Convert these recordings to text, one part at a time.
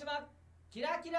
島キラキラ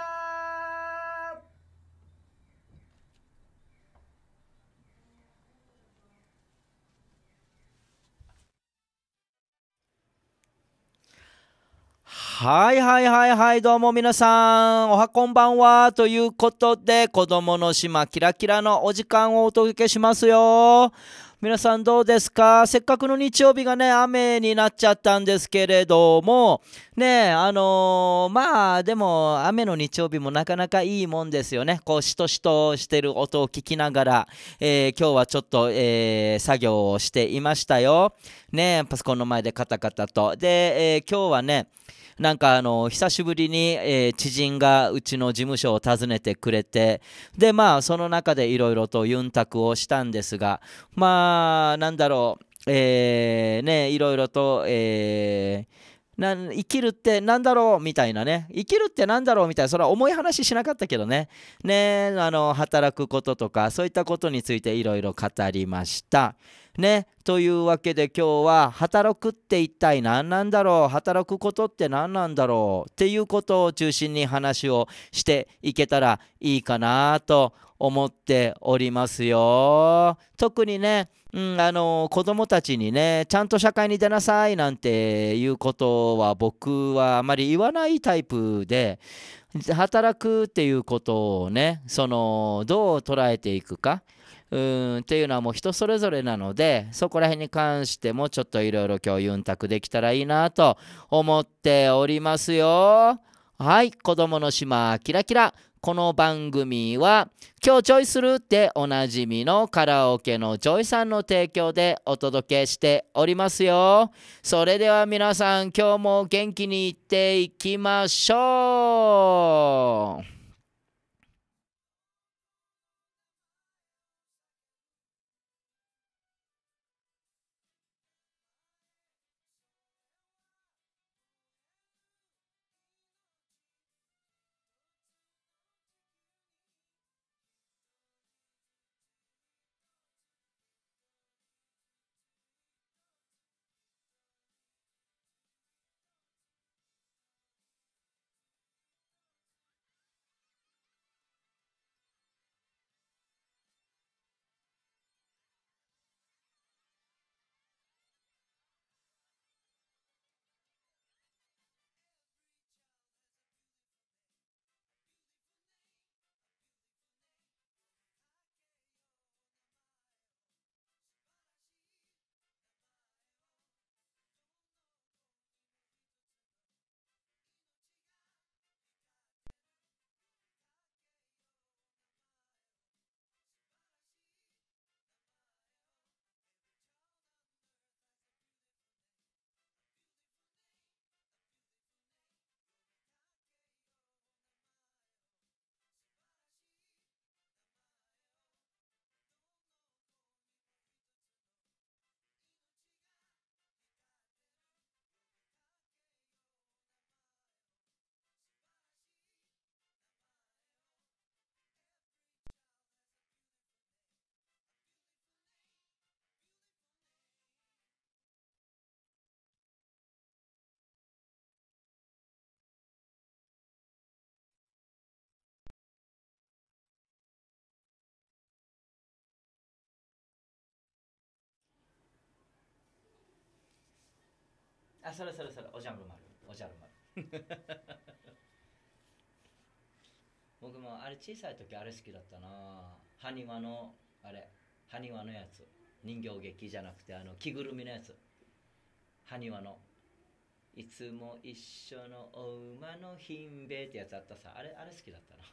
はいはいはいはいどうも皆さんおはこんばんはということで子供の島キラキラのお時間をお届けしますよ皆さんどうですかせっかくの日曜日がね、雨になっちゃったんですけれども、ね、あのー、まあ、でも、雨の日曜日もなかなかいいもんですよね。こう、しとしとしてる音を聞きながら、えー、今日はちょっと、えー、作業をしていましたよ。ね、パソコンの前でカタカタと。で、え今日はね、なんかあの、久しぶりに、えー、知人がうちの事務所を訪ねてくれて、で、まあ、その中でいろいろとユンタクをしたんですが、まあ、なんだろう、えー、ね、いろいろと、えー、な生きるってなんだろうみたいなね生きるってなんだろうみたいなそれは重い話しなかったけどねねあの働くこととかそういったことについていろいろ語りました。ね。というわけで今日は働くって一体何なんだろう働くことって何なんだろうっていうことを中心に話をしていけたらいいかなと思っておりますよ。特にね、うん、あの子供たちにねちゃんと社会に出なさいなんていうことは僕はあまり言わないタイプで働くっていうことをねそのどう捉えていくか。うんっていうのはもう人それぞれなのでそこら辺に関してもちょっといろいろ今日ユンタクできたらいいなと思っておりますよ。はい、子供の島キラキラ。この番組は今日ジョイするっておなじみのカラオケのジョイさんの提供でお届けしておりますよ。それでは皆さん今日も元気にいっていきましょう。あそれそれそれおじゃる丸おじゃる丸 僕もあれ小さい時あれ好きだったな埴輪のあれ埴輪のやつ人形劇じゃなくてあの着ぐるみのやつ埴輪のいつも一緒のお馬のひんべってやつあったさあれあれ好きだったな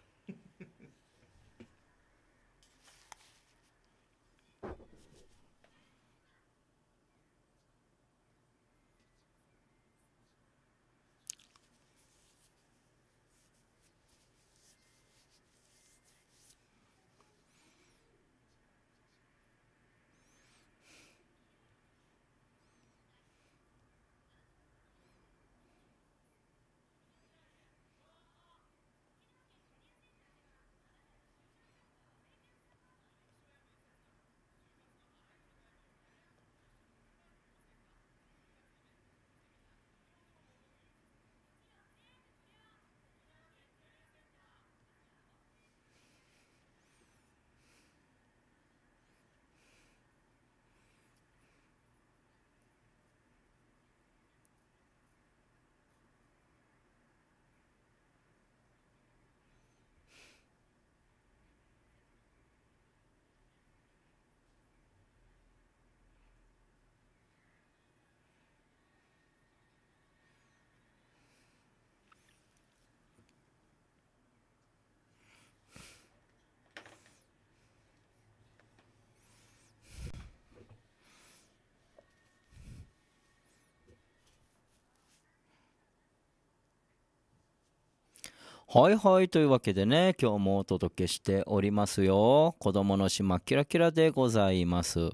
はいはい。というわけでね、今日もお届けしておりますよ。子供の島キラキラでございます。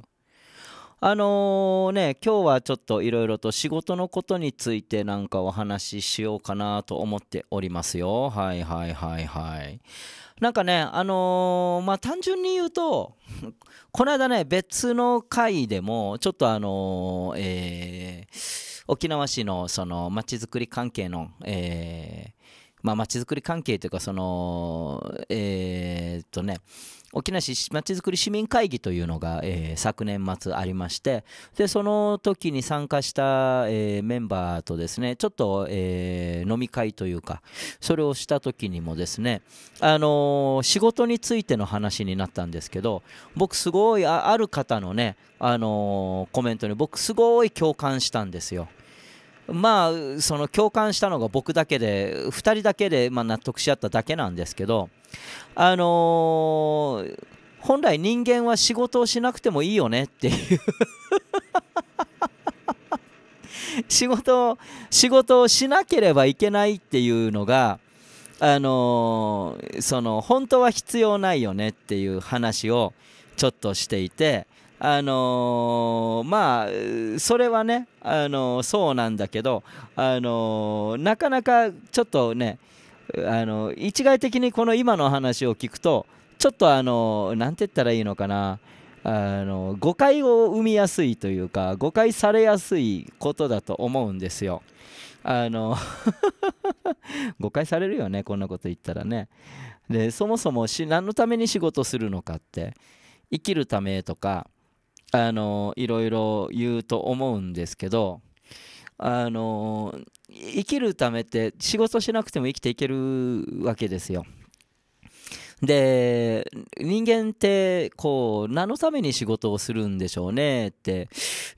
あのー、ね、今日はちょっといろいろと仕事のことについてなんかお話ししようかなと思っておりますよ。はいはいはいはい。なんかね、あのー、まあ、単純に言うと、この間ね、別の回でも、ちょっとあのー、え沖縄市のそのまちづくり関係の、えー、まあ、町づくり関係というか、その、えー、っとね、沖縄市まちづくり市民会議というのが、えー、昨年末ありましてでその時に参加した、えー、メンバーとですねちょっと、えー、飲み会というかそれをした時にもですね、あの仕事についての話になったんですけど僕すごいある方のね、あのコメントに僕すごい共感したんですよ。まあその共感したのが僕だけで2人だけでま納得し合っただけなんですけどあのー、本来人間は仕事をしなくてもいいよねっていう 仕事を仕事をしなければいけないっていうのがあのー、その本当は必要ないよねっていう話をちょっとしていてあのー、まあそれはね、あのー、そうなんだけど、あのー、なかなかちょっとね、あの一概的にこの今の話を聞くとちょっとあの何て言ったらいいのかなあの誤解を生みやすいというか誤解されやすいことだと思うんですよ。あの 誤解されるよねこんなこと言ったらね。でそもそもし何のために仕事するのかって生きるためとかあのいろいろ言うと思うんですけどあの生きるためって仕事しなくても生きていけるわけですよ。で人間ってこう何のために仕事をするんでしょうねって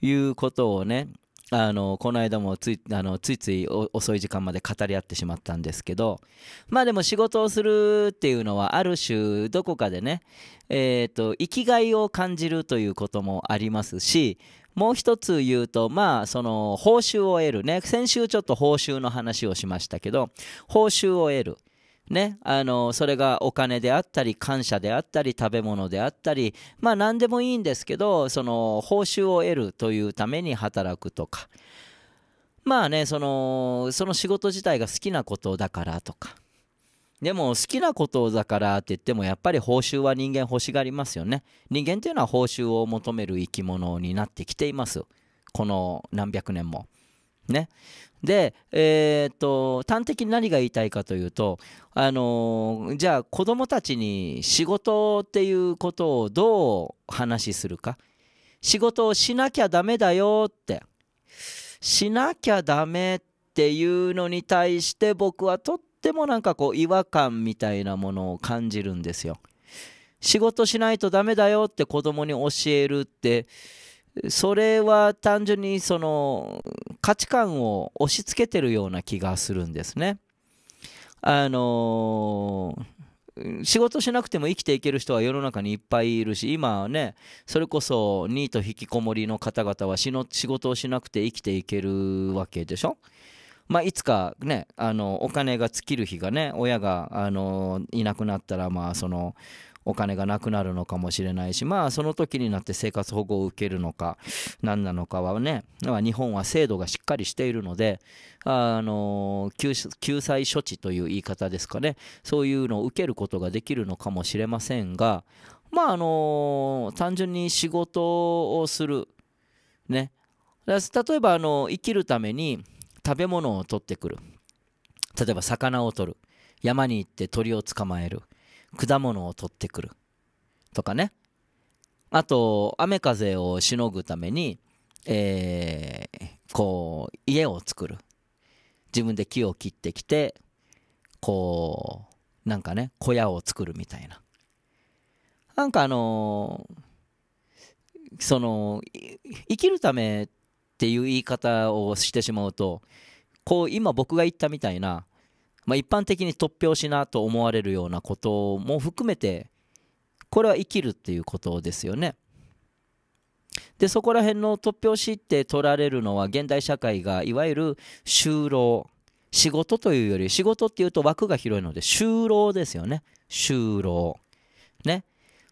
いうことをねあのこの間もついあのついつい遅い時間まで語り合ってしまったんですけどまあでも仕事をするっていうのはある種どこかでねえっ、ー、と生きがいを感じるということもありますしもう一つ言うと、まあ、その、報酬を得るね。先週ちょっと報酬の話をしましたけど、報酬を得る。ね、あのそれがお金であったり感謝であったり食べ物であったりまあ何でもいいんですけどその報酬を得るというために働くとかまあねそのその仕事自体が好きなことだからとかでも好きなことだからって言ってもやっぱり報酬は人間欲しがりますよね人間っていうのは報酬を求める生き物になってきていますこの何百年も。ね。で、えー、っと、端的に何が言いたいかというと、あのー、じゃあ子供たちに仕事っていうことをどう話しするか。仕事をしなきゃダメだよって。しなきゃダメっていうのに対して僕はとってもなんかこう違和感みたいなものを感じるんですよ。仕事しないとダメだよって子供に教えるってそれは単純にその価値観を押し付けてるような気がするんですね。あのー、仕事しなくても生きていける人は世の中にいっぱいいるし今はねそれこそニート引きこもりの方々は仕事をしなくて生きていけるわけでしょ。まあ、いつかねあのお金が尽きる日がね親があのいなくなったらまあそのお金がなくなるのかもしれないしまあその時になって生活保護を受けるのか何なのかはね日本は制度がしっかりしているのであの救済処置という言い方ですかねそういうのを受けることができるのかもしれませんがまああの単純に仕事をするね例えばあの生きるために食べ物を取ってくる例えば魚を取る山に行って鳥を捕まえる果物を取ってくるとかねあと雨風をしのぐために、えー、こう家を作る自分で木を切ってきてこうなんかね小屋を作るみたいななんかあのー、その生きるためっていう言い方をしてしまうとこう今僕が言ったみたいなまあ、一般的に突拍子なと思われるようなことも含めてこれは生きるっていうことですよね。でそこら辺の突拍子って取られるのは現代社会がいわゆる就労仕事というより仕事っていうと枠が広いので就労ですよね就労ね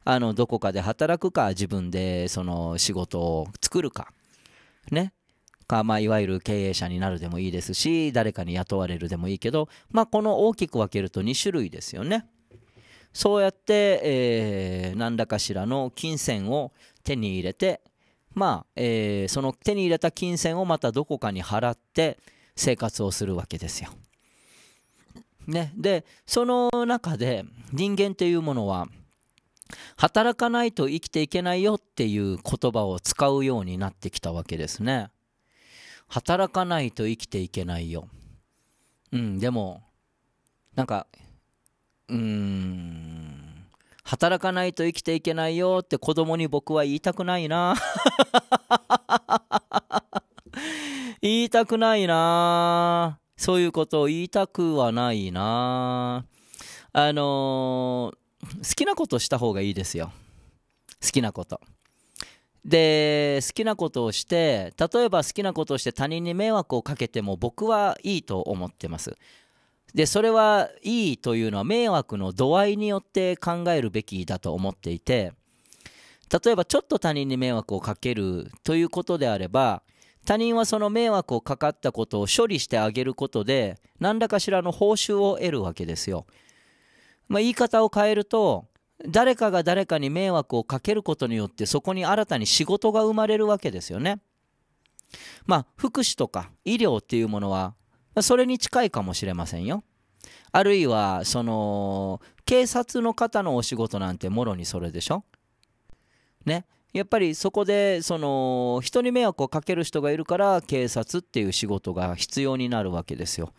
あのどこかで働くか自分でその仕事を作るかねか、まあ、いわゆる経営者になるでもいいですし誰かに雇われるでもいいけど、まあ、この大きく分けると2種類ですよね。そうやって、えー、何らかしらの金銭を手に入れて、まあえー、その手に入れた金銭をまたどこかに払って生活をするわけですよ。ね、でその中で人間っていうものは働かないと生きていけないよっていう言葉を使うようになってきたわけですね。働かないと生きていけないよ。うん、でも、なんか、うーん、働かないと生きていけないよって子供に僕は言いたくないな。言いたくないな。そういうことを言いたくはないな。あのー、好きなことした方がいいですよ。好きなこと。で好きなことをして例えば好きなことをして他人に迷惑をかけても僕はいいと思ってますでそれはいいというのは迷惑の度合いによって考えるべきだと思っていて例えばちょっと他人に迷惑をかけるということであれば他人はその迷惑をかかったことを処理してあげることで何らかしらの報酬を得るわけですよ、まあ、言い方を変えると誰かが誰かに迷惑をかけることによってそこに新たに仕事が生まれるわけですよね。まあ福祉とか医療っていうものはそれに近いかもしれませんよ。あるいはその警察の方のお仕事なんてもろにそれでしょ。ね。やっぱりそこでその人に迷惑をかける人がいるから警察っていう仕事が必要になるわけですよ。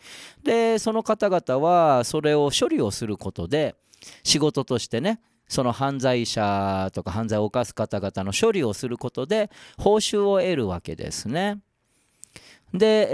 でその方々はそれを処理をすることで仕事としてねその犯罪者とか犯罪を犯す方々の処理をすることで報酬を得るわけですね。で、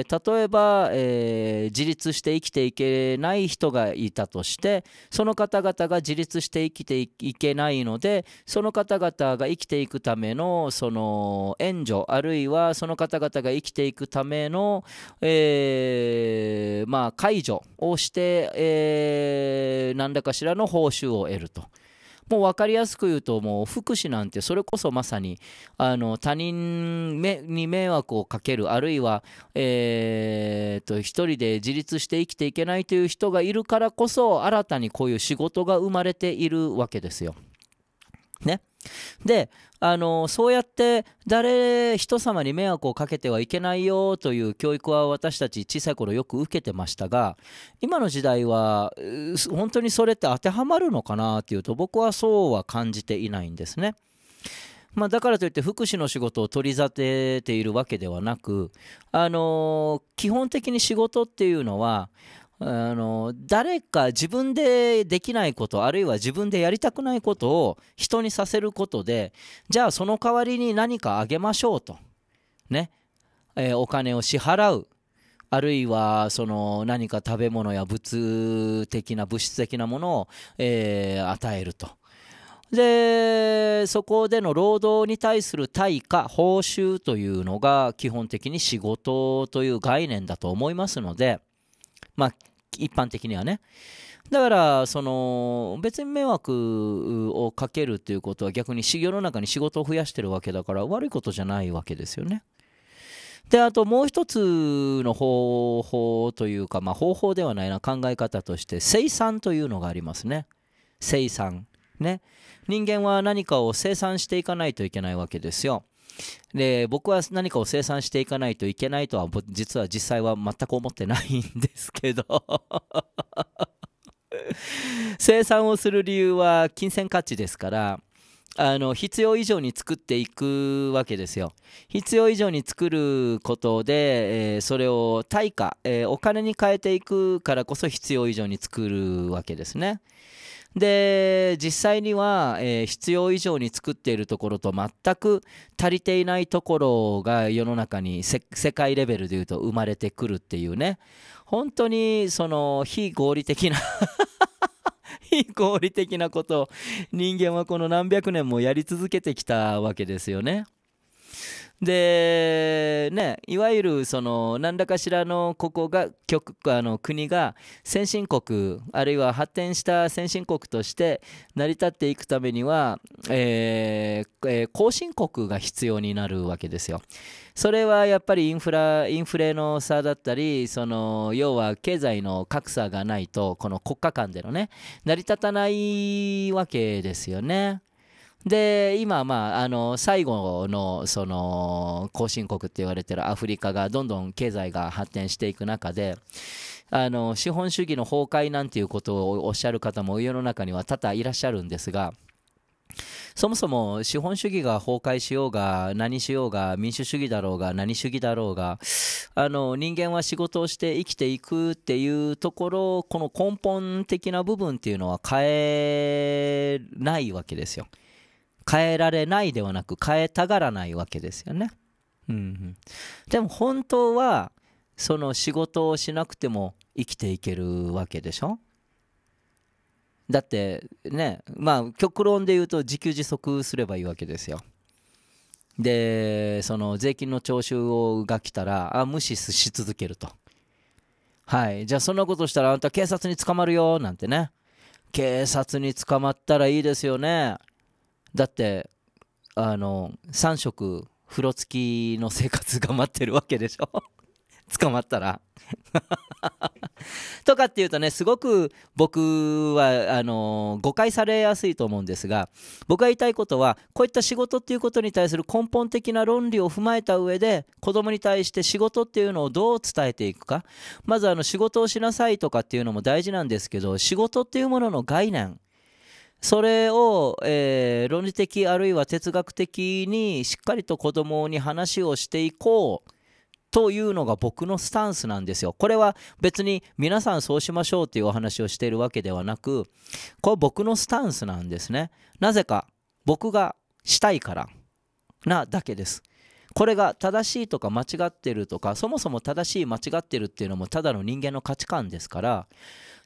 えー、例えば、えー、自立して生きていけない人がいたとして、その方々が自立して生きていけないので、その方々が生きていくための、その、援助、あるいはその方々が生きていくための、えー、まあ、解除をして、えー、何らかしらの報酬を得ると。もう分かりやすく言うともう福祉なんてそれこそまさにあの他人に迷惑をかけるあるいは、えっと、と一人で自立して生きていけないという人がいるからこそ新たにこういう仕事が生まれているわけですよ。ね。で、あの、そうやって誰、人様に迷惑をかけてはいけないよという教育は私たち小さい頃よく受けてましたが、今の時代は、本当にそれって当てはまるのかなというと、僕はそうは感じていないんですね。まあ、だからといって福祉の仕事を取り沙汰ているわけではなく、あのー、基本的に仕事っていうのはあの誰か自分でできないことあるいは自分でやりたくないことを人にさせることでじゃあその代わりに何かあげましょうとね、えー、お金を支払うあるいはその何か食べ物や物的な物質的なものを、えー、与えると。でそこでの労働に対する対価報酬というのが基本的に仕事という概念だと思いますのでまあ一般的にはね。だから、その、別に迷惑をかけるっていうことは逆に修行の中に仕事を増やしてるわけだから、悪いことじゃないわけですよね。で、あともう一つの方法というか、まあ、方法ではないな考え方として、生産というのがありますね。生産。ね。人間は何かを生産していかないといけないわけですよ。で、僕は何かを生産していかないといけないとは、実は実際は全く思ってないんですけど 生産をする理由は金銭価値ですから、あの必要以上に作っていくわけですよ。必要以上に作ることで、えー、それを対価、えー、お金に変えていくからこそ必要以上に作るわけですね。で実際には、えー、必要以上に作っているところと全く足りていないところが世の中に世界レベルでいうと生まれてくるっていうね本当にその非合理的な 非合理的なことを人間はこの何百年もやり続けてきたわけですよね。で、ね、いわゆるその何らかしらのここがあの国が先進国あるいは発展した先進国として成り立っていくためには、えーえー、後進国が必要になるわけですよ。それはやっぱりインフラインフレの差だったりその要は経済の格差がないとこの国家間でのね成り立たないわけですよね。で今まああの最後のその後進国って言われてるアフリカがどんどん経済が発展していく中であの資本主義の崩壊なんていうことをおっしゃる方も世の中には多々いらっしゃるんですがそもそも資本主義が崩壊しようが何しようが民主主義だろうが何主義だろうがあの人間は仕事をして生きていくっていうところこの根本的な部分っていうのは変えないわけですよ。変えられないではなく変えたがらないわけですよね。うん、うん、でも本当はその仕事をしなくても生きていけるわけでしょだってねまあ極論で言うと自給自足すればいいわけですよ。でその税金の徴収をが来たらあ無視し続けると。はいじゃあそんなことしたらあんた警察に捕まるよなんてね警察に捕まったらいいですよね。だってあの3食風呂付きの生活が待ってるわけでしょ 捕まったら とかっていうとねすごく僕はあの誤解されやすいと思うんですが僕が言いたいことはこういった仕事っていうことに対する根本的な論理を踏まえた上で子供に対して仕事っていうのをどう伝えていくかまずあの仕事をしなさいとかっていうのも大事なんですけど仕事っていうものの概念それを、えー、論理的あるいは哲学的にしっかりと子供に話をしていこうというのが僕のスタンスなんですよ。これは別に皆さんそうしましょうというお話をしているわけではなく、これ僕のスタンスなんですね。なぜか僕がしたいからなだけです。これが正しいとか間違ってるとかそもそも正しい間違ってるっていうのもただの人間の価値観ですから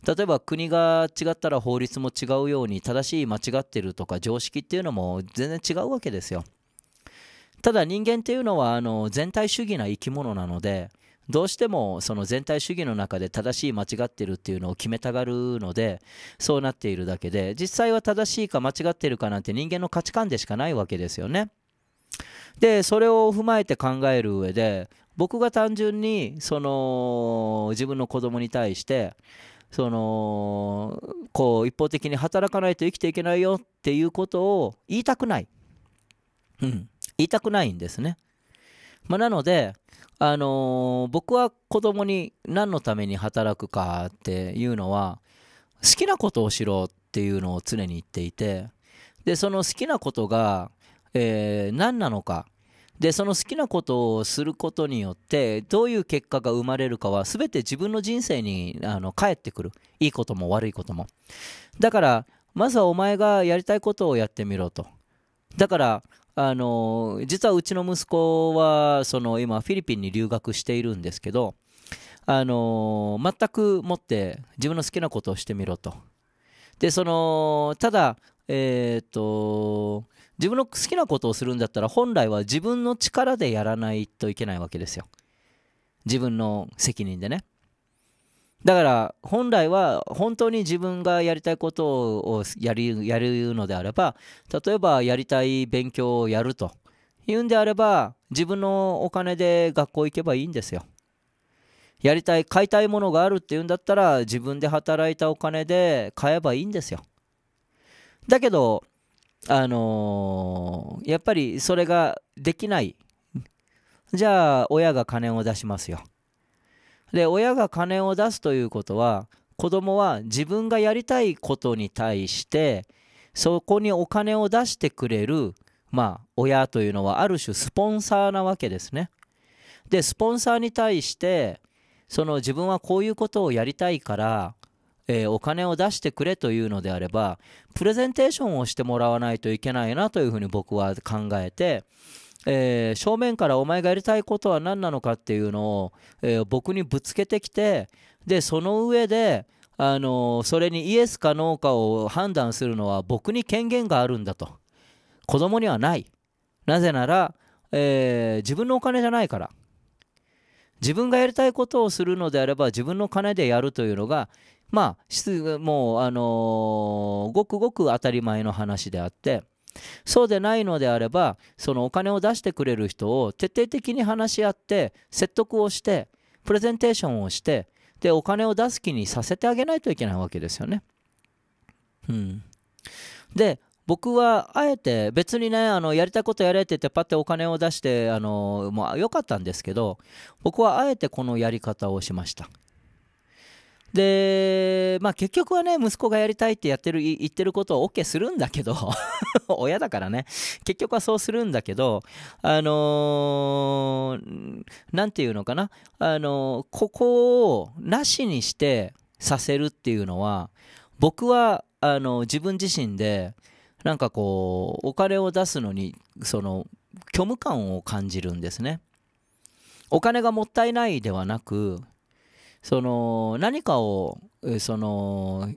例えば国が違ったら法律も違うように正しい間違ってるとか常識っていうのも全然違うわけですよただ人間っていうのはあの全体主義な生き物なのでどうしてもその全体主義の中で正しい間違ってるっていうのを決めたがるのでそうなっているだけで実際は正しいか間違ってるかなんて人間の価値観でしかないわけですよね。でそれを踏まえて考える上で僕が単純にその自分の子供に対してそのこう一方的に働かないと生きていけないよっていうことを言いたくない、うん、言いたくないんですね、まあ、なので、あの僕は子供に何のために働くかっていうのは好きなことをしろっていうのを常に言っていてでその好きなことがえー、何なのかでその好きなことをすることによってどういう結果が生まれるかは全て自分の人生にあの返ってくるいいことも悪いこともだからまずはお前がやりたいことをやってみろとだからあの実はうちの息子はその今フィリピンに留学しているんですけどあの全くもって自分の好きなことをしてみろとでそのただえっ、ー、と自分の好きなことをするんだったら本来は自分の力でやらないといけないわけですよ。自分の責任でね。だから本来は本当に自分がやりたいことをやるやるのであれば例えばやりたい勉強をやるというんであれば自分のお金で学校行けばいいんですよ。やりたい買いたいものがあるっていうんだったら自分で働いたお金で買えばいいんですよ。だけどあのー、やっぱりそれができない。じゃあ、親が金を出しますよ。で、親が金を出すということは、子供は自分がやりたいことに対して、そこにお金を出してくれる、まあ、親というのはある種スポンサーなわけですね。で、スポンサーに対して、その自分はこういうことをやりたいから、えー、お金を出してくれというのであれば、プレゼンテーションをしてもらわないといけないなというふうに僕は考えて、えー、正面からお前がやりたいことは何なのかっていうのを、えー、僕にぶつけてきて、で、その上で、あのそれにイエスかノーかを判断するのは僕に権限があるんだと。子供にはない。なぜなら、え自分のお金じゃないから。自分がやりたいことをするのであれば自分の金でやるというのがまあ、もう、あのー、ごくごく当たり前の話であって、そうでないのであれば、そのお金を出してくれる人を徹底的に話し合って、説得をして、プレゼンテーションをして、で、お金を出す気にさせてあげないといけないわけですよね。うん。で、僕はあえて別にねあのやりたいことやれって言ってパッてお金を出してあのもう良かったんですけど僕はあえてこのやり方をしましたで、まあ結局はね、息子がやりたいってやってる、言ってることを OK するんだけど、親だからね、結局はそうするんだけど、あのー、なんていうのかな、あのー、ここをなしにしてさせるっていうのは、僕は、あのー、自分自身で、なんかこう、お金を出すのに、その、虚無感を感じるんですね。お金がもったいないではなく、その何かをその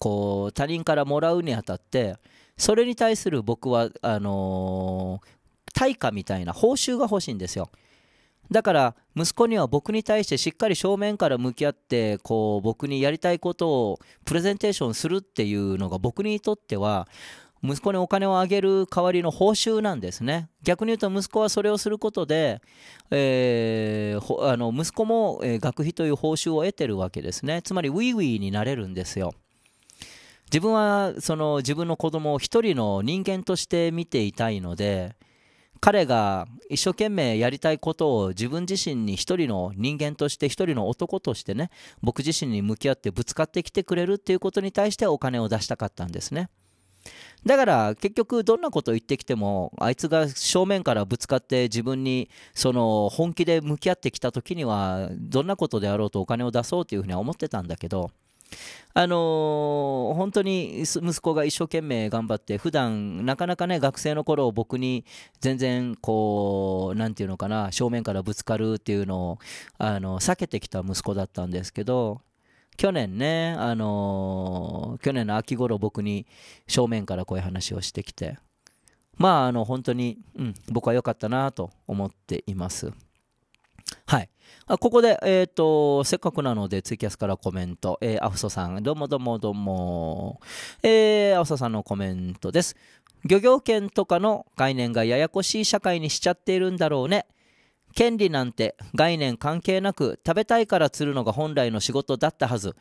こう他人からもらうにあたってそれに対する僕はあの対価みたいな報酬が欲しいんですよ。だから息子には僕に対してしっかり正面から向き合ってこう僕にやりたいことをプレゼンテーションするっていうのが僕にとっては息子にお金をあげる代わりの報酬なんですね。逆に言うと息子はそれをすることで、えー、あの息子も学費という報酬を得てるわけですね。つまりウィーウィーになれるんですよ。自分はその自分の子供を一人の人間として見ていたいので、彼が一生懸命やりたいことを自分自身に一人の人間として一人の男としてね僕自身に向き合ってぶつかってきてくれるっていうことに対してお金を出したかったんですね。だから結局どんなことを言ってきてもあいつが正面からぶつかって自分にその本気で向き合ってきた時にはどんなことであろうとお金を出そうというふうには思ってたんだけどあのー、本当に息子が一生懸命頑張って普段なかなかね学生の頃僕に全然こう何て言うのかな正面からぶつかるっていうのをあの避けてきた息子だったんですけど去年ね、あのー、去年の秋頃僕に正面からこういう話をしてきて、まあ、あの、本当に、うん、僕は良かったなと思っています。はい。あここで、えっ、ー、と、せっかくなので、ツイキャスからコメント。えー、アフソさん、どうもどうもどうも。えー、アフソさんのコメントです。漁業権とかの概念がややこしい社会にしちゃっているんだろうね。権利なんて概念関係なく食べたいから釣るのが本来の仕事だったはず。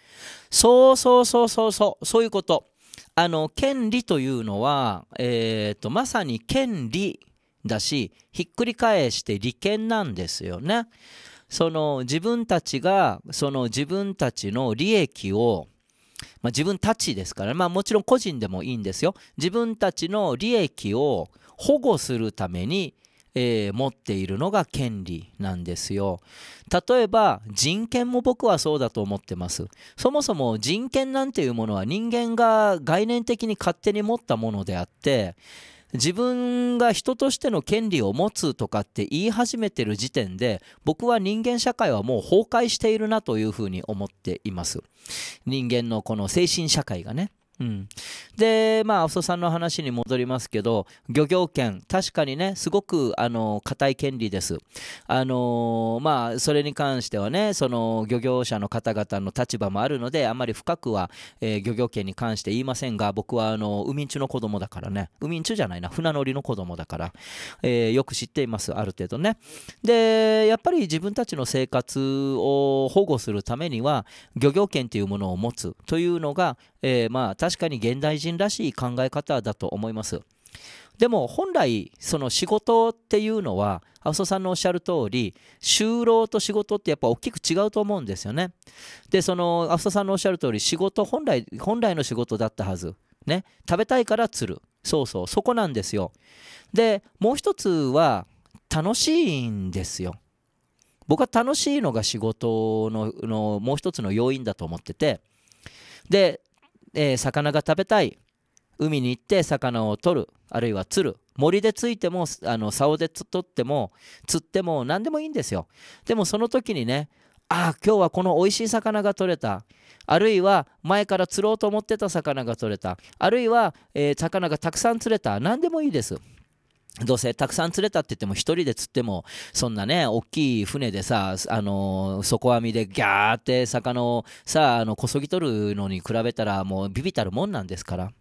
そうそうそうそうそう、そういうこと。あの、権利というのは、えっ、ー、と、まさに権利だし、ひっくり返して利権なんですよね。その自分たちが、その自分たちの利益を、まあ、自分たちですから、まあもちろん個人でもいいんですよ。自分たちの利益を保護するためにえー、持っているのが権利なんですよ。例えば人権も僕はそうだと思ってます。そもそも人権なんていうものは人間が概念的に勝手に持ったものであって自分が人としての権利を持つとかって言い始めてる時点で僕は人間社会はもう崩壊しているなというふうに思っています人間のこの精神社会がねうん、でまあ阿蘇さんの話に戻りますけど漁業権確かにねすごくあの固い権利ですあのまあそれに関してはねその漁業者の方々の立場もあるのであまり深くは、えー、漁業権に関して言いませんが僕はあの海んちの子供だからね海んちじゃないな船乗りの子供だから、えー、よく知っていますある程度ねでやっぱり自分たちの生活を保護するためには漁業権というものを持つというのがえー、まあ確かに現代人らしい考え方だと思います。でも本来その仕事っていうのは阿蘇さんのおっしゃる通り就労と仕事ってやっぱ大きく違うと思うんですよね。でその阿蘇さんのおっしゃる通り仕事本来本来の仕事だったはず。ね食べたいから釣る。そうそうそこなんですよ。でもう一つは楽しいんですよ。僕は楽しいのが仕事ののもう一つの要因だと思ってて。でえー、魚が食べたい海に行って魚を取るあるいは釣る森でついてもあの竿で取っても釣っても何でもいいんですよでもその時にねああ今日はこの美味しい魚が取れたあるいは前から釣ろうと思ってた魚が取れたあるいは、えー、魚がたくさん釣れた何でもいいですどうせたくさん釣れたって言っても1人で釣ってもそんなね大きい船でさあの底網でギャーって魚をさあのこそぎ取るのに比べたらもうビビたるもんなんですから。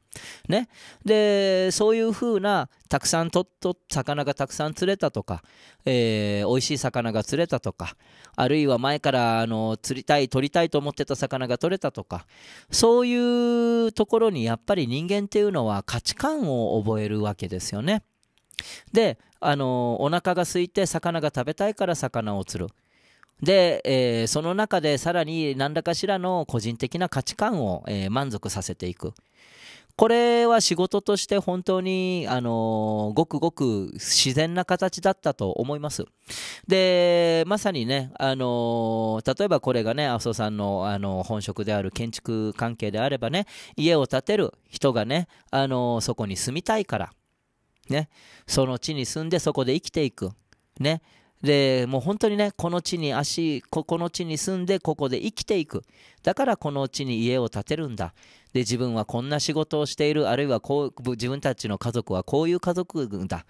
ね、でそういうふうなたくさんとっと魚がたくさん釣れたとか、えー、美味しい魚が釣れたとかあるいは前からあの釣りたい取りたいと思ってた魚が取れたとかそういうところにやっぱり人間っていうのは価値観を覚えるわけですよね。で、あのー、お腹が空いて魚が食べたいから魚を釣る。で、えー、その中でさらに何らかしらの個人的な価値観を、えー、満足させていく。これは仕事として本当に、あのー、ごくごく自然な形だったと思います。で、まさにね、あのー、例えばこれがね、麻生さんの、あのー、本職である建築関係であればね、家を建てる人がね、あのそこに住みたいから、ね、その地に住んでそこで生きていく。ね、でもう本当にねこの地に足ここの地に住んでここで生きていくだからこの地に家を建てるんだで自分はこんな仕事をしているあるいはこう自分たちの家族はこういう家族だ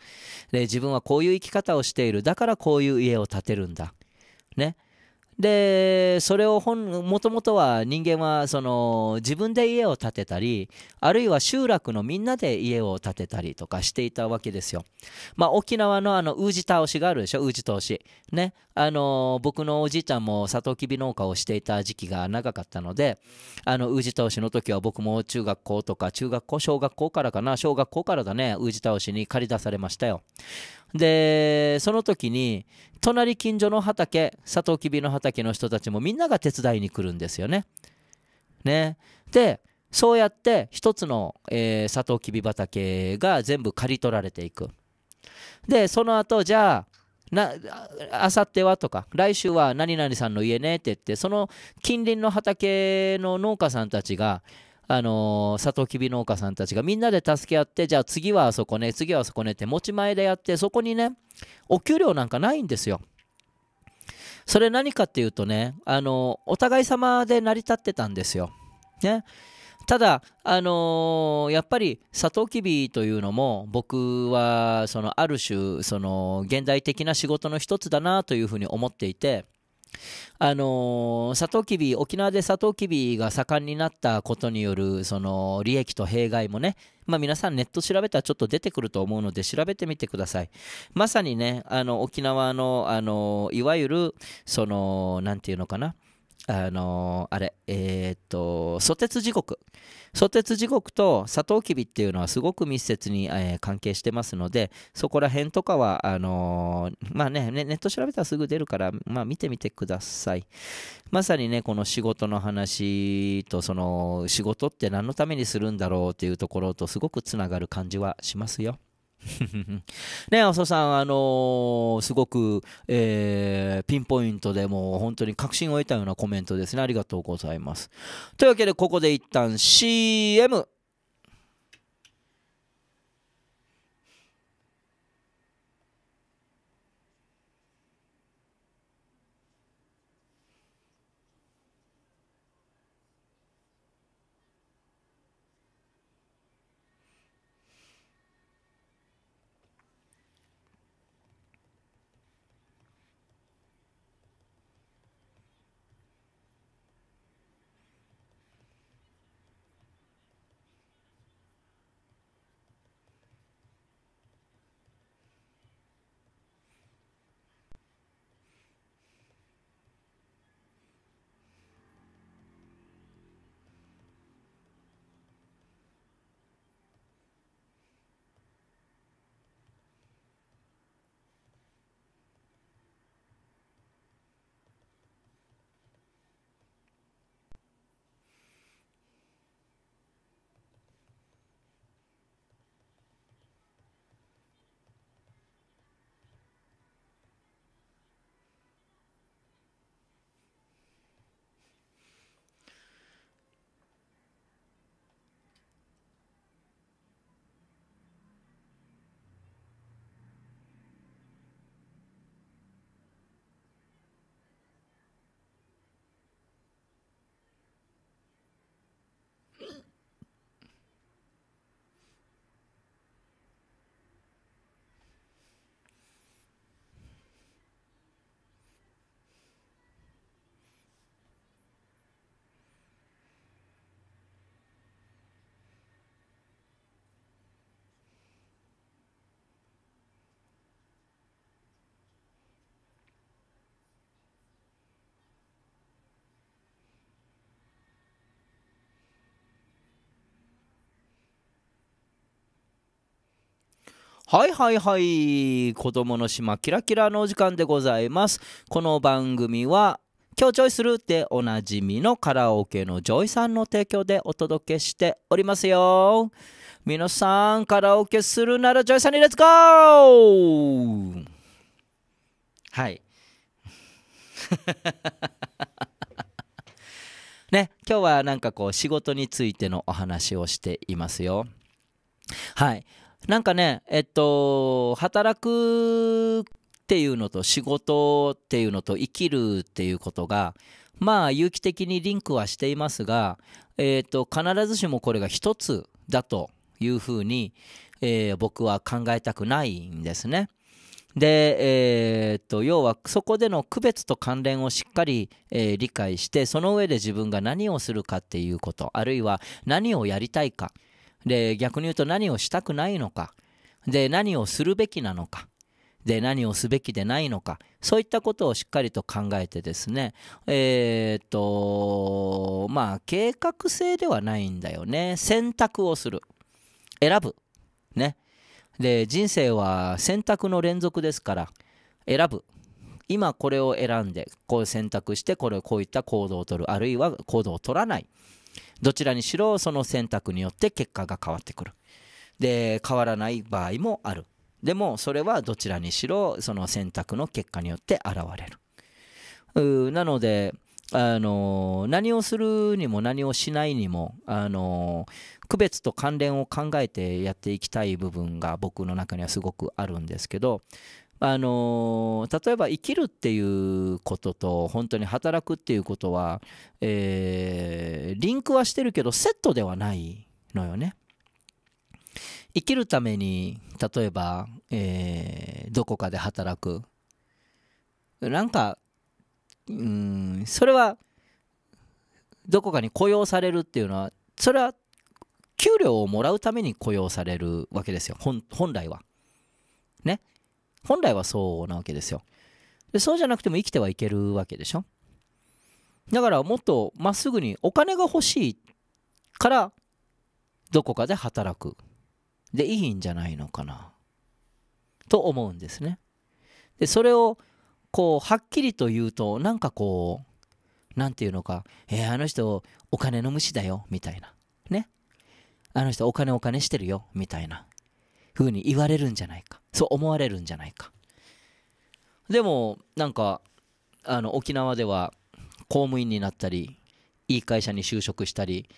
で自分はこういう生き方をしているだからこういう家を建てるんだねでそれをもともとは人間はその自分で家を建てたりあるいは集落のみんなで家を建てたりとかしていたわけですよ。まあ、沖縄のあの宇治倒しがあるでしょ宇治倒し。ねあの僕のおじいちゃんもサトウキビ農家をしていた時期が長かったのであの宇治倒しの時は僕も中学校とか中学校小学校からかな小学校からだね宇治倒しに駆り出されましたよ。で、その時に、隣近所の畑、サトウキビの畑の人たちもみんなが手伝いに来るんですよね。ね。で、そうやって一つの、えー、サトウキビ畑が全部刈り取られていく。で、その後、じゃあ、な、あさってはとか、来週は何々さんの家ねって言って、その近隣の畑の農家さんたちが、あのー、サトウキビ農家さんたちがみんなで助け合って、じゃあ次はあそこね、次はあそこねって持ち前でやって、そこにね、お給料なんかないんですよ。それ何かっていうとね、あのー、お互い様で成り立ってたんですよ。ね。ただ、あのー、やっぱりサトウキビというのも僕はそのある種その現代的な仕事の一つだなというふうに思っていてあのー、サトウキビ、沖縄でサトウキビが盛んになったことによる、その、利益と弊害もね、まあ皆さんネット調べたらちょっと出てくると思うので調べてみてください。まさにね、あの、沖縄の、あのー、いわゆる、その、何ていうのかな、あのー、あれ、えー、っと、ソテツ地獄。ソテツ地獄とサトウキビっていうのはすごく密接に、えー、関係してますので、そこら辺とかは、あのー、まあね、ね、ネット調べたらすぐ出るから、まあ見てみてください。まさにね、この仕事の話と、その仕事って何のためにするんだろうっていうところとすごくつながる感じはしますよ。ね、浅尾さん、あのー、すごく、えー、ピンポイントでもう本当に確信を得たようなコメントですね。ありがとうございます。というわけで、ここで一旦 CM。はいはいはい。子供の島キラキラのお時間でございます。この番組は、今日チョイするておなじみのカラオケのジョイさんの提供でお届けしておりますよ。皆さん、カラオケするならジョイさんにレッツゴーはい。ね、今日はなんかこう仕事についてのお話をしていますよ。はい。なんかね、えっと、働くっていうのと仕事っていうのと生きるっていうことが、まあ、有機的にリンクはしていますが、えっと、必ずしもこれが一つだというふうに、えー、僕は考えたくないんですね。で、えー、っと、要はそこでの区別と関連をしっかり、えー、理解して、その上で自分が何をするかっていうこと、あるいは何をやりたいか。で、逆に言うと何をしたくないのか。で、何をするべきなのか。で、何をすべきでないのか。そういったことをしっかりと考えてですね。えっ、ー、と、まあ、計画性ではないんだよね。選択をする。選ぶ。ね。で、人生は選択の連続ですから、選ぶ。今これを選んで、こう選択して、これ、こういった行動をとる。あるいは行動を取らない。どちらにしろその選択によって結果が変わってくる。で変わらない場合もある。でもそれはどちらにしろその選択の結果によって現れる。なのであの何をするにも何をしないにもあの区別と関連を考えてやっていきたい部分が僕の中にはすごくあるんですけどあのー、例えば生きるっていうことと本当に働くっていうことは、えー、リンクはしてるけどセットではないのよね。生きるために例えば、えー、どこかで働くなんかうんそれはどこかに雇用されるっていうのはそれは給料をもらうために雇用されるわけですよ本来は。ね。本来はそうなわけですよ。でそうじゃなくても生きてはいけるわけでしょ。だからもっとまっすぐにお金が欲しいからどこかで働くでいいんじゃないのかなと思うんですね。でそれをこうはっきりと言うとなんかこう何て言うのか「えー、あの人お金の虫だよ」みたいなねあの人お金お金してるよみたいなふうに言われるんじゃないかそう思われるんじゃないかでもなんかあの沖縄では公務員になったりいい会社に就職したり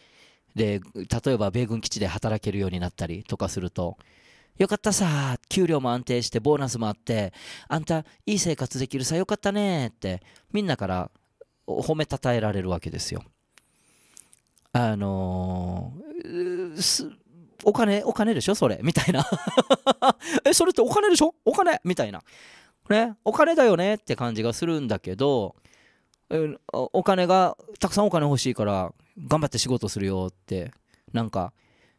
で例えば米軍基地で働けるようになったりとかするとよかったさ給料も安定してボーナスもあってあんたいい生活できるさよかったねってみんなから褒めたたえられるわけですよ。あのーお金、お金でしょそれ。みたいな え、それってお金でしょお金みたいな。ね、お金だよねって感じがするんだけど、えお金が、たくさんお金欲しいから、頑張って仕事するよって。なんか、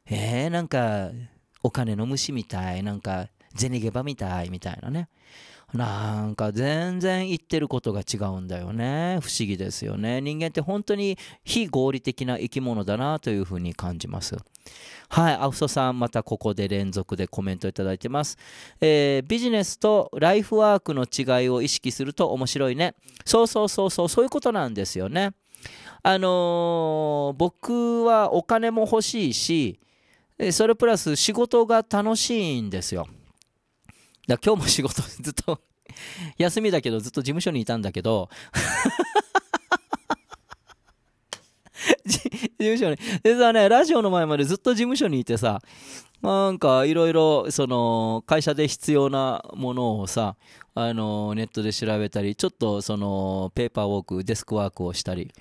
えー、なんか、お金の虫みたい。なんか、銭ゲバみたい。みたいなね。なんか全然言ってることが違うんだよね。不思議ですよね。人間って本当に非合理的な生き物だなというふうに感じます。はい、アフソさん、またここで連続でコメントいただいてます。えー、ビジネスとライフワークの違いを意識すると面白いね。そうそうそうそう、そういうことなんですよね。あのー、僕はお金も欲しいし、それプラス仕事が楽しいんですよ。だ今日も仕事 ずっと休みだけどずっと事務所にいたんだけど事務所に。でさね、ラジオの前までずっと事務所にいてさ、なんかいろいろ、その、会社で必要なものをさ、あの、ネットで調べたり、ちょっとその、ペーパーウォーク、デスクワークをしたり。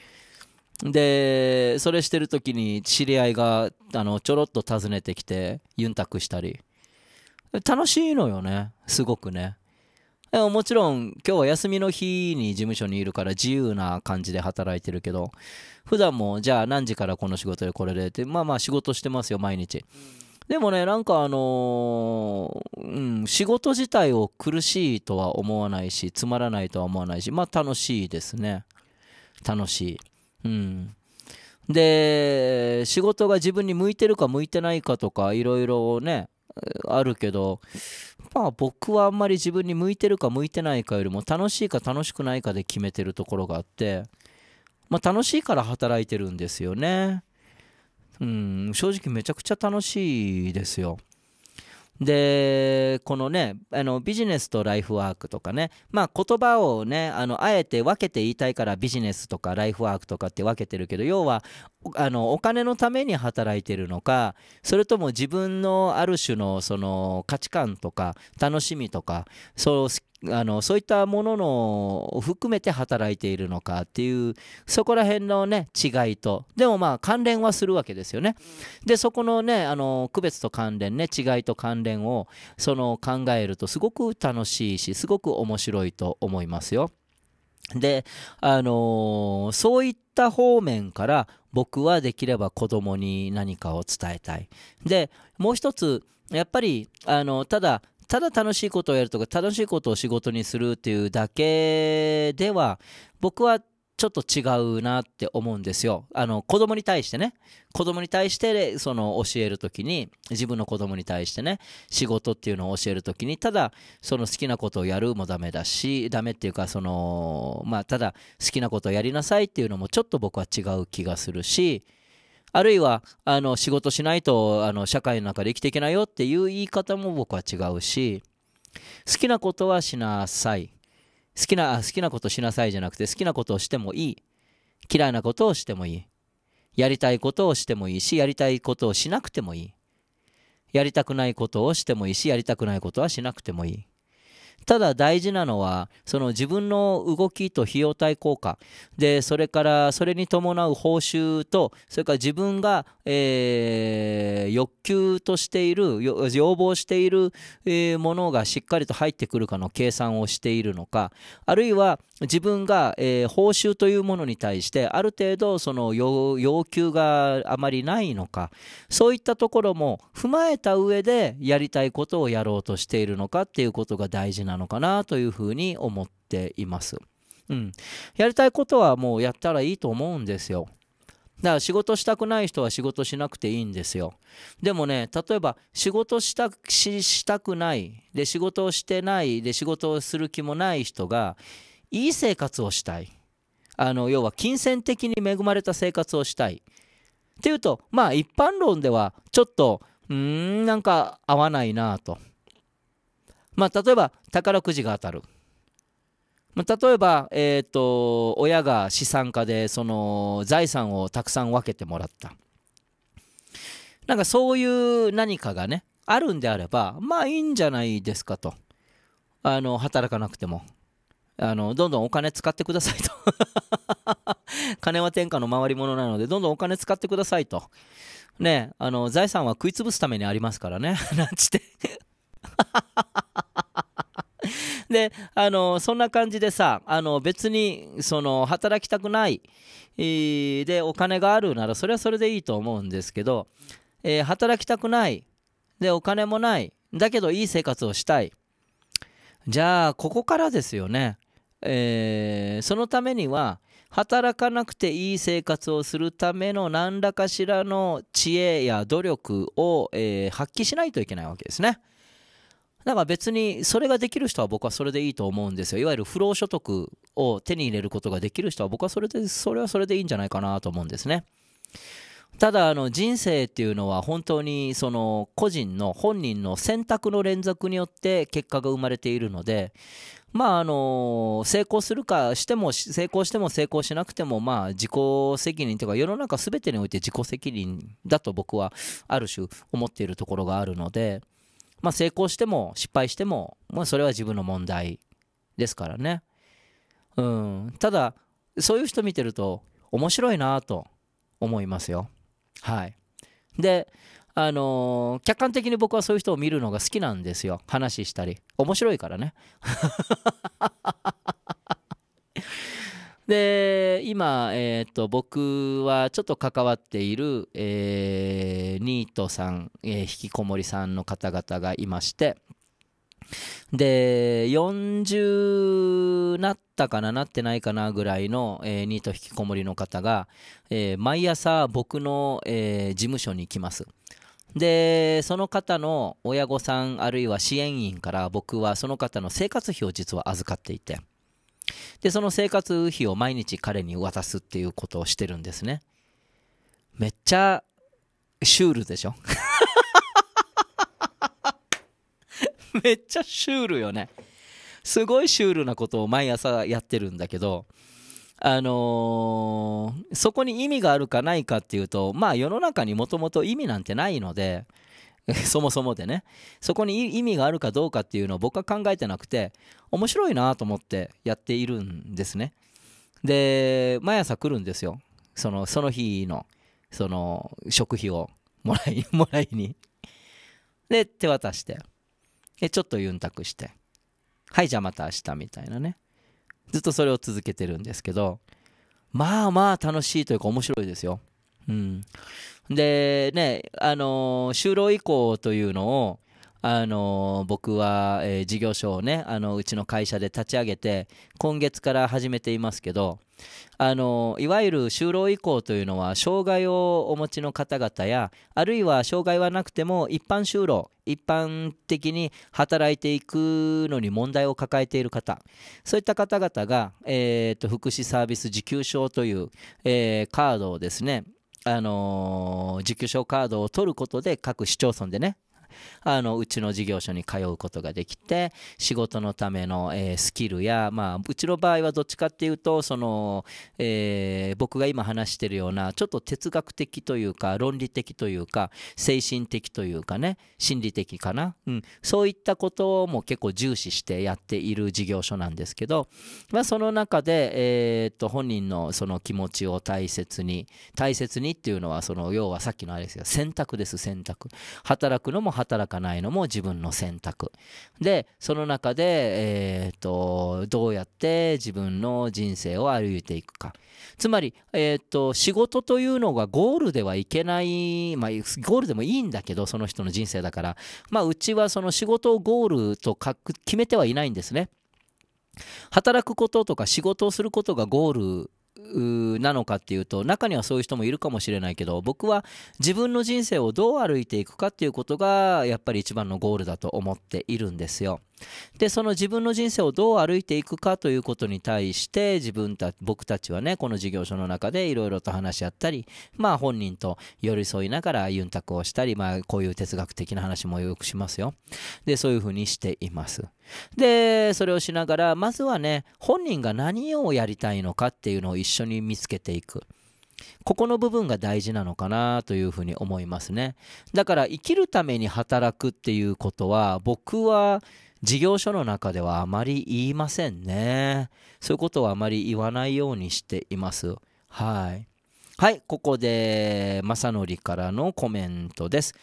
で、それしてる時に知り合いが、あの、ちょろっと訪ねてきて、ユンタクしたり。楽しいのよね。すごくね。でももちろん今日は休みの日に事務所にいるから自由な感じで働いてるけど普段もじゃあ何時からこの仕事でこれでってまあまあ仕事してますよ毎日でもねなんかあのうん仕事自体を苦しいとは思わないしつまらないとは思わないしまあ楽しいですね楽しいうんで仕事が自分に向いてるか向いてないかとかいろいろねあるけどまあ僕はあんまり自分に向いてるか向いてないかよりも楽しいか楽しくないかで決めてるところがあってまあ楽しいから働いてるんですよねうん正直めちゃくちゃ楽しいですよで、このね、あの、ビジネスとライフワークとかね、まあ言葉をね、あの、あえて分けて言いたいからビジネスとかライフワークとかって分けてるけど、要は、あの、お金のために働いてるのか、それとも自分のある種のその価値観とか楽しみとか、そう、あのそういったもののを含めて働いているのかっていうそこら辺のね違いとでもまあ関連はするわけですよね。でそこのねあの区別と関連ね違いと関連をその考えるとすごく楽しいしすごく面白いと思いますよ。であのそういった方面から僕はできれば子供に何かを伝えたい。でもう一つやっぱりあのただただ楽しいことをやるとか、楽しいことを仕事にするっていうだけでは、僕はちょっと違うなって思うんですよ。あの、子供に対してね、子供に対して、その、教える時に、自分の子供に対してね、仕事っていうのを教える時に、ただ、その好きなことをやるもダメだし、ダメっていうか、その、まあ、ただ、好きなことをやりなさいっていうのも、ちょっと僕は違う気がするし、あるいはあの仕事しないとあの社会の中で生きていけないよっていう言い方も僕は違うし好きなことはしなさい好きな好きなことしなさいじゃなくて好きなことをしてもいい嫌いなことをしてもいいやりたいことをしてもいいしやりたいことをしなくてもいいやりたくないことをしてもいいしやりたくないことはしなくてもいいただ大事なのはその自分の動きと費用対効果でそれからそれに伴う報酬とそれから自分が、えー、欲求としている要望している、えー、ものがしっかりと入ってくるかの計算をしているのかあるいは、自分が、えー、報酬というものに対してある程度その要求があまりないのかそういったところも踏まえた上でやりたいことをやろうとしているのかっていうことが大事なのかなというふうに思っています。うん、やりたいことはもうやったらいいと思うんですよ。だから仕事したくない人は仕事しなくていいんですよ。でもね、例えば仕事したししたくない、で仕事をしてない、で仕事をする気もない人が、いい生活をしたい。あの、要は金銭的に恵まれた生活をしたい。っていうと、まあ一般論ではちょっと、うーん、なんか合わないなと。まあ例えば宝くじが当たる。まあ、例えば、えっ、ー、と、親が資産家で、その財産をたくさん分けてもらった。なんかそういう何かがね、あるんであれば、まあいいんじゃないですかと。あの、働かなくても。あの、どんどんお金使ってくださいと 金は天下の回り物なので、どんどんお金使ってくださいと。ね、あの、財産は食い潰すためにありますからね。なんちって で、あの、そんな感じでさ、あの、別に、その、働きたくない、で、お金があるなら、それはそれでいいと思うんですけど、えー、働きたくない、で、お金もない、だけどいい生活をしたい。じゃあ、ここからですよね。えー、そのためには働かなくていい生活をするための何らかしらの知恵や努力を、えー、発揮しないといけないわけですね。だから別にそれができる人は僕はそれでいいと思うんですよ。いわゆる不労所得を手に入れることができる人は僕はそれでそれはそれでいいんじゃないかなと思うんですね。ただあの人生っていうのは本当にその個人の本人の選択の連続によって結果が生まれているのでまああの成功するかしても成功しても成功しなくてもまあ自己責任というか世の中全てにおいて自己責任だと僕はある種思っているところがあるのでまあ成功しても失敗してもまあそれは自分の問題ですからねうんただそういう人見てると面白いなと思いますよ。はい。で、あのー、客観的に僕はそういう人を見るのが好きなんですよ。話したり。面白いからね。で、今、えっ、ー、と、僕はちょっと関わっている、えー、ニートさん、えー、引きこもりさんの方々がいまして、で、40なったかな、なってないかなぐらいの、えー、ニート引きこもりの方が、えー、毎朝僕の、えー、事務所に来ます。で、その方の親御さんあるいは支援員から僕はその方の生活費を実は預かっていて、で、その生活費を毎日彼に渡すっていうことをしてるんですね。めっちゃシュールでしょ めっちゃシュールよねすごいシュールなことを毎朝やってるんだけどあのー、そこに意味があるかないかっていうとまあ世の中にもともと意味なんてないので そもそもでねそこに意味があるかどうかっていうのを僕は考えてなくて面白いなと思ってやっているんですねで毎朝来るんですよそのその日のその食費をもらい もらいにで手渡してで、ちょっとユンタクして、はい、じゃあまた明日みたいなね。ずっとそれを続けてるんですけど、まあまあ楽しいというか面白いですよ。うん。で、ね、あのー、就労移行というのを、あの僕は、えー、事業所をねあのうちの会社で立ち上げて今月から始めていますけどあのいわゆる就労移行というのは障害をお持ちの方々やあるいは障害はなくても一般就労一般的に働いていくのに問題を抱えている方そういった方々が、えーと、福祉サービス受給証という、えー、カードをですねあの受給証カードを取ることで各市町村でねあのうちの事業所に通うことができて仕事のための、えー、スキルや、まあ、うちの場合はどっちかっていうとその、えー、僕が今話してるようなちょっと哲学的というか論理的というか精神的というかね心理的かな、うん、そういったことも結構重視してやっている事業所なんですけど、まあ、その中で、えー、っと本人のその気持ちを大切に大切にっていうのはその要はさっきのあれですよ選択です選択働くのも働働かないのも自分の選択でその中で、えーと、どうやって自分の人生を歩いていくかつまり、えーと、と仕事というのがゴールではいけない、まあ、ゴールでもいいんだけどその人の人生だから、まあ、うちはその仕事をゴールと決めてはいないんですね。働くこととか仕事をすることがゴールなのかっていうと中にはそういう人もいるかもしれないけど僕は自分の人生をどう歩いていくかっていうことがやっぱり一番のゴールだと思っているんですよ。でその自分の人生をどう歩いていくかということに対して自分た僕たちはねこの事業所の中でいろいろと話し合ったりまあ本人と寄り添いながらユンタクをしたりまあこういう哲学的な話もよくしますよでそういうふうにしていますでそれをしながらまずはね本人が何をやりたいのかっていうのを一緒に見つけていくここの部分が大事なのかなというふうに思いますねだから生きるために働くっていうことは僕は事業所の中ではあまり言いませんね。そういうことはあまり言わないようにしています。はい。はい、ここで、正則からのコメントです。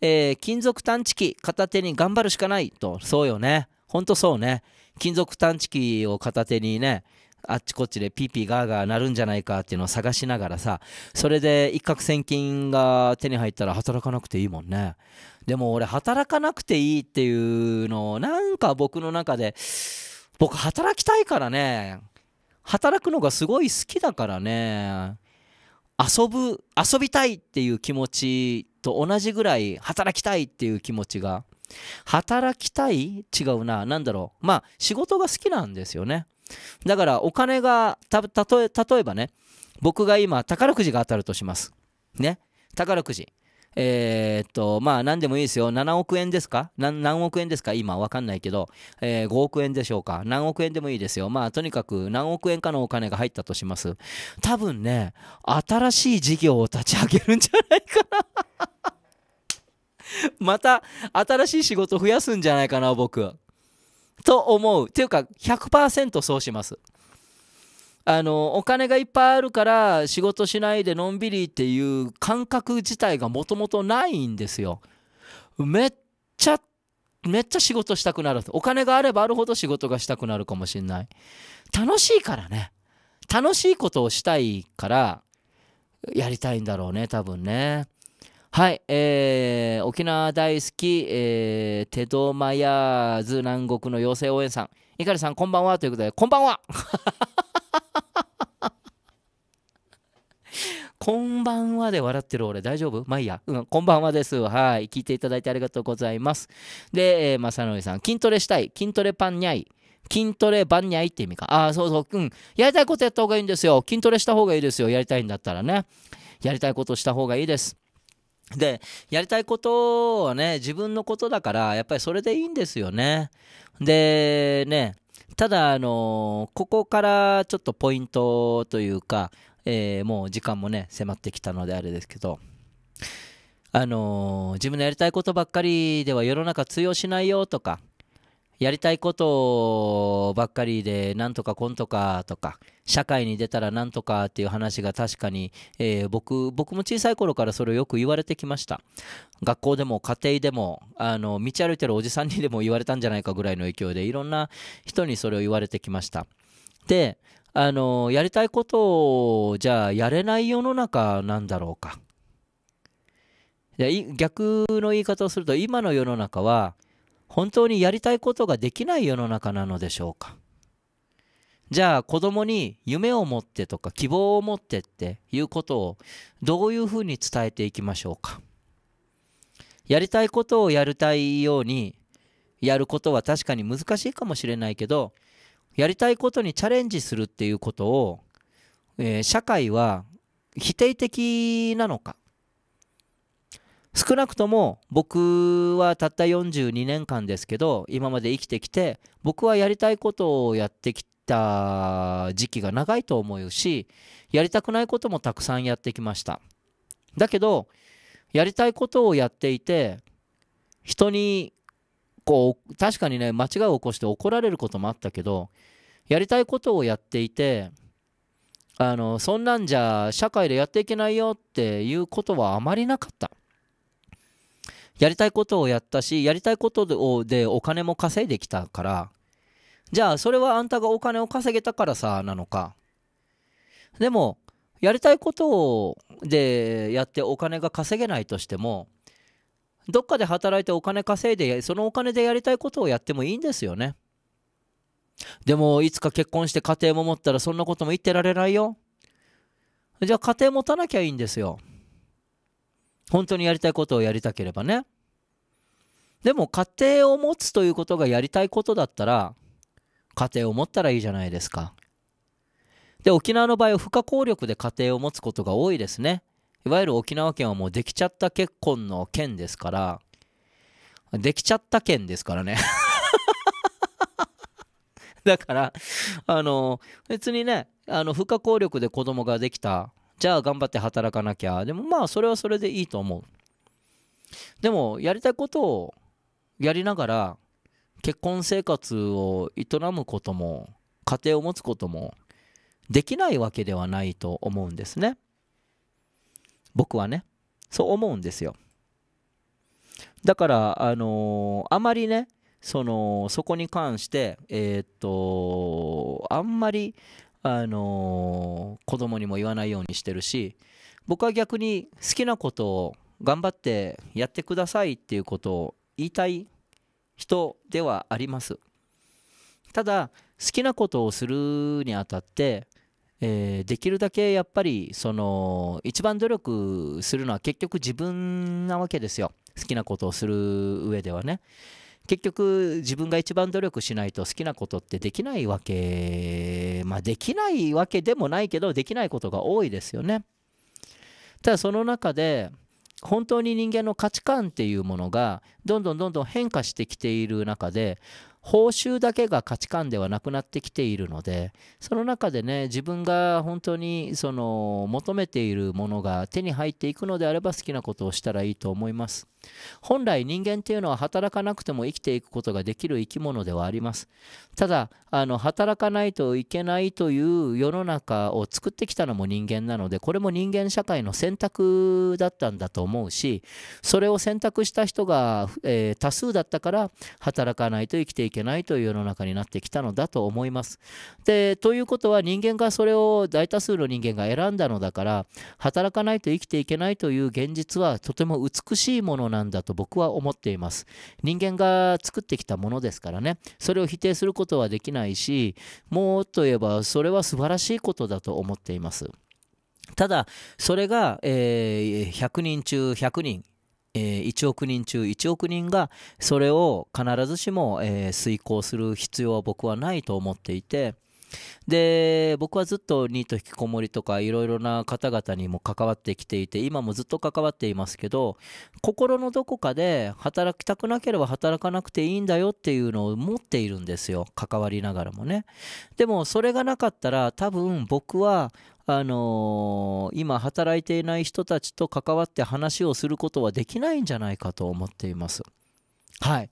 えー、金属探知機、片手に頑張るしかないと、そうよね。ほんとそうね。金属探知機を片手にね、あっちこっちでピーピーガーガーなるんじゃないかっていうのを探しながらさ、それで一攫千金が手に入ったら働かなくていいもんね。でも俺働かなくていいっていうのをなんか僕の中で僕働きたいからね働くのがすごい好きだからね遊ぶ遊びたいっていう気持ちと同じぐらい働きたいっていう気持ちが働きたい違うな何だろうまあ仕事が好きなんですよねだからお金がた例えばね僕が今宝くじが当たるとしますね宝くじえー、っと、まあ何でもいいですよ。7億円ですか何億円ですか今わかんないけど、えー、5億円でしょうか何億円でもいいですよ。まあとにかく何億円かのお金が入ったとします。多分ね、新しい事業を立ち上げるんじゃないかな また新しい仕事増やすんじゃないかな、僕。と思う。ていうか、100%そうします。あのお金がいっぱいあるから仕事しないでのんびりっていう感覚自体がもともとないんですよ。めっちゃめっちゃ仕事したくなるお金があればあるほど仕事がしたくなるかもしんない楽しいからね楽しいことをしたいからやりたいんだろうね多分ねはい、えー、沖縄大好き、えー、テドマヤーズ南国の妖精応援さん、猪狩さんこんばんはということで、こんばんはこんばんはで笑ってる俺大丈夫まあいいや。うん、こんばんはです。はい。聞いていただいてありがとうございます。で、えまさのりさん、筋トレしたい。筋トレパンニャイ。筋トレバンにゃいって意味か。ああ、そうそう。うん。やりたいことやった方がいいんですよ。筋トレした方がいいですよ。やりたいんだったらね。やりたいことした方がいいです。で、やりたいことはね、自分のことだから、やっぱりそれでいいんですよね。で、ね、ただ、あのここからちょっとポイントというか、えー、もう時間もね、迫ってきたのであれですけど、あのー、自分のやりたいことばっかりでは世の中通用しないよとか、やりたいことばっかりでなんとかこんとかとか、社会に出たらなんとかっていう話が確かに、えー、僕、僕も小さい頃からそれをよく言われてきました。学校でも家庭でも、あの、道歩いてるおじさんにでも言われたんじゃないかぐらいの勢いで、いろんな人にそれを言われてきました。で、あの、やりたいことを、じゃあ、やれない世の中なんだろうか。逆の言い方をすると、今の世の中は、本当にやりたいことができない世の中なのでしょうか。じゃあ子供に夢を持ってとか希望を持ってっていうことをどういうふうに伝えていきましょうか。やりたいことをやりたいようにやることは確かに難しいかもしれないけど、やりたいことにチャレンジするっていうことを、えー、社会は否定的なのか少なくとも僕はたった42年間ですけど今まで生きてきて僕はやりたいことをやってきた時期が長いと思うしやりたくないこともたくさんやってきましただけどやりたいことをやっていて人に構確かにね間違いを起こして怒られることもあったけどやりたいことをやっていてあのそんなんじゃ社会でやっていけないよっていうことはあまりなかったやりたいことをやったしやりたいことでお金も稼いできたからじゃあそれはあんたがお金を稼げたからさなのかでもやりたいことをでやってお金が稼げないとしてもどっかで働いてお金稼いで、そのお金でやりたいことをやってもいいんですよね。でも、いつか結婚して家庭も持ったらそんなことも言ってられないよ。じゃあ家庭持たなきゃいいんですよ。本当にやりたいことをやりたければね。でも家庭を持つということがやりたいことだったら、家庭を持ったらいいじゃないですか。で、沖縄の場合は不可抗力で家庭を持つことが多いですね。いわゆる沖縄県はもうできちゃった結婚の県ですから、できちゃった県ですからね だから、あの、別にね、あの、不可抗力で子供ができた。じゃあ頑張って働かなきゃ。でもまあ、それはそれでいいと思う。でも、やりたいことをやりながら、結婚生活を営むことも、家庭を持つことも、できないわけではないと思うんですね。僕はねそう思うんですよだからあのー、あまりねそのそこに関してえー、っとあんまりあのー、子供にも言わないようにしてるし僕は逆に好きなことを頑張ってやってくださいっていうことを言いたい人ではありますただ好きなことをするにあたってえー、できるだけやっぱりその一番努力するのは結局自分なわけですよ好きなことをする上ではね結局自分が一番努力しないと好きなことってできないわけまあできないわけでもないけどできないことが多いですよねただその中で本当に人間の価値観っていうものがどんどんどんどん変化してきている中で報酬だけが価値観ではなくなってきているのでその中でね自分が本当にその求めているものが手に入っていくのであれば好きなことをしたらいいと思います。本来人間っていうのは働かなくても生きていくことができる生き物ではあります。ただあの働かないといけないという世の中を作ってきたのも人間なのでこれも人間社会の選択だったんだと思うしそれを選択した人が、えー、多数だったから働かないと生きていけないという世の中になってきたのだと思います。でということは人間がそれを大多数の人間が選んだのだから働かないと生きていけないという現実はとても美しいものなんだと僕は思っています人間が作ってきたものですからねそれを否定することはできないしもっと言えばそれは素晴らしいことだと思っていますただそれが、えー、100人中100人え1億人中1億人がそれを必ずしも、え遂行する必要は僕はないと思っていてで、僕はずっとニート引きこもりとかいろいろな方々にも関わってきていて、今もずっと関わっていますけど、心のどこかで働きたくなければ働かなくていいんだよっていうのを持っているんですよ。関わりながらもね。でもそれがなかったら多分僕はあのー、今働いていない人たちと関わって話をすることはできないんじゃないかと思っています。はい。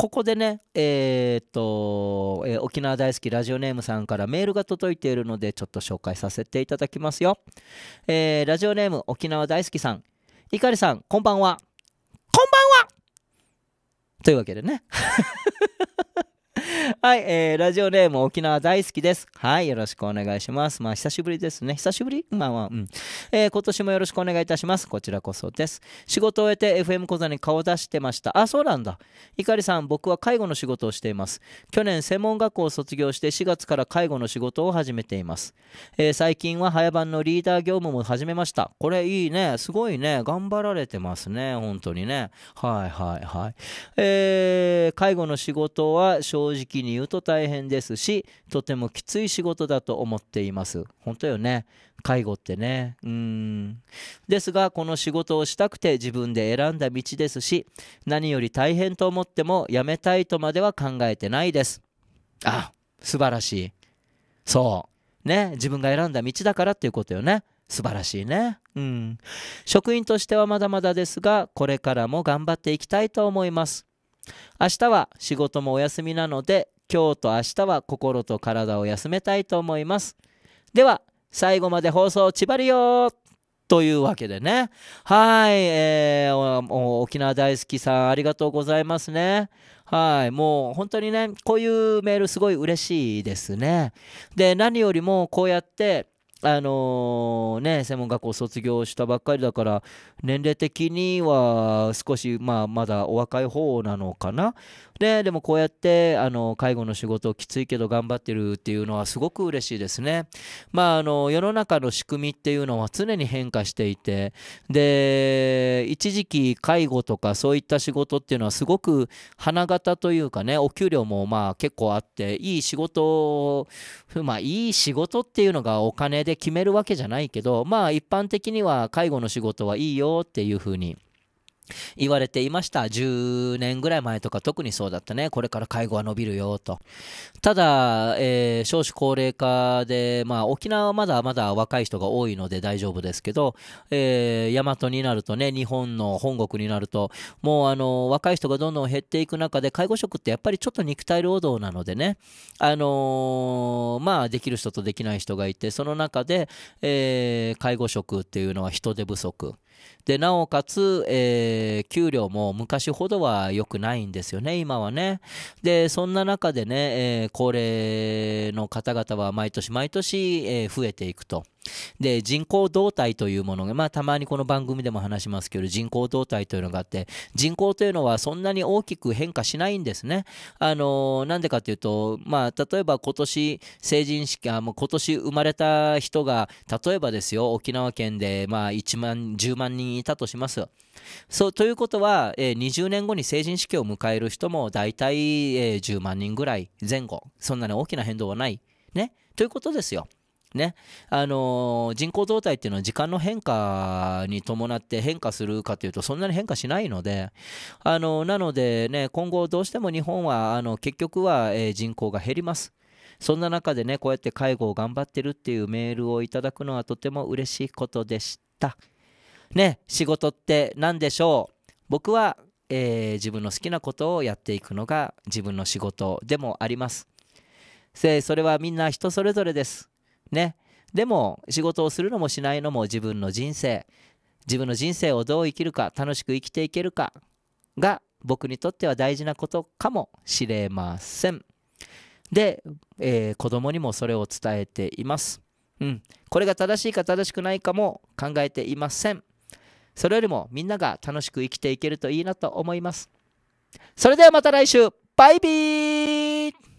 ここでね、えー、っと、えー、沖縄大好きラジオネームさんからメールが届いているので、ちょっと紹介させていただきますよ。えー、ラジオネーム沖縄大好きさん。いかりさん、こんばんは。こんばんはというわけでね。はい、えー、ラジオネーム沖縄大好きです。はい、よろしくお願いします。まあ、久しぶりですね。久しぶりまあまあ、うん。えー、今年もよろしくお願いいたします。こちらこそです。仕事を終えて FM 講座に顔を出してました。あ、そうなんだ。いかりさん、僕は介護の仕事をしています。去年、専門学校を卒業して4月から介護の仕事を始めています。えー、最近は早番のリーダー業務も始めました。これいいね。すごいね。頑張られてますね。本当にね。はいはいはい。えー、介護の仕事は正直直に言うと大変ですしとてもきつい仕事だと思っています本当よね介護ってねうんですがこの仕事をしたくて自分で選んだ道ですし何より大変と思っても辞めたいとまでは考えてないですあ素晴らしいそうね自分が選んだ道だからっていうことよね素晴らしいね。うん。職員としてはまだまだですが、これからも頑張っていきたいと思います。明日は仕事もお休みなので、今日と明日は心と体を休めたいと思います。では、最後まで放送ちばりよというわけでね。はい、えー、沖縄大好きさんありがとうございますね。はい、もう本当にね、こういうメールすごい嬉しいですね。で、何よりもこうやって、あのー、ね、専門学校卒業したばっかりだから、年齢的には少し、まあ、まだお若い方なのかな。で、でもこうやって、あの、介護の仕事きついけど頑張ってるっていうのはすごく嬉しいですね。まあ、あの、世の中の仕組みっていうのは常に変化していて、で、一時期介護とかそういった仕事っていうのはすごく花形というかね、お給料もまあ結構あって、いい仕事、まあ、いい仕事っていうのがお金でで決めるわけじゃないけど、まあ一般的には介護の仕事はいいよっていうふうに言われていました。10年ぐらい前とか特にそうだったね。これから介護は伸びるよと。ただ、えー、少子高齢化で、まあ、沖縄はまだまだ若い人が多いので大丈夫ですけど、えー、大和になるとね、日本の本国になると、もうあの、若い人がどんどん減っていく中で、介護職ってやっぱりちょっと肉体労働なのでね、あのー、まあ、できる人とできない人がいて、その中で、えー、介護職っていうのは人手不足。でなおかつ、えー、給料も昔ほどは良くないんですよね、今はね。で、そんな中でね、えー、高齢の方々は毎年毎年、えー、増えていくと。で人口動態というものが、まあ、たまにこの番組でも話しますけど人口動態というのがあって人口というのはそんなに大きく変化しないんですね。あのなんでかというと、まあ、例えば今年成人式あもう今年生まれた人が例えばですよ沖縄県で、まあ、1万10万人いたとします。そうということは、えー、20年後に成人式を迎える人も大体、えー、10万人ぐらい前後そんなに大きな変動はない。ね、ということですよ。ね、あのー、人口増大っていうのは時間の変化に伴って変化するかというとそんなに変化しないので、あのー、なのでね、今後どうしても日本は、あの、結局は、え人口が減ります。そんな中でね、こうやって介護を頑張ってるっていうメールをいただくのはとても嬉しいことでした。ね、仕事って何でしょう僕は、えー、自分の好きなことをやっていくのが自分の仕事でもあります。それはみんな人それぞれです。ね。でも仕事をするのもしないのも自分の人生自分の人生をどう生きるか楽しく生きていけるかが僕にとっては大事なことかもしれません。で、えー、子供にもそれを伝えています。うん。これが正しいか正しくないかも考えていません。それよりもみんなが楽しく生きていけるといいなと思います。それではまた来週バイビー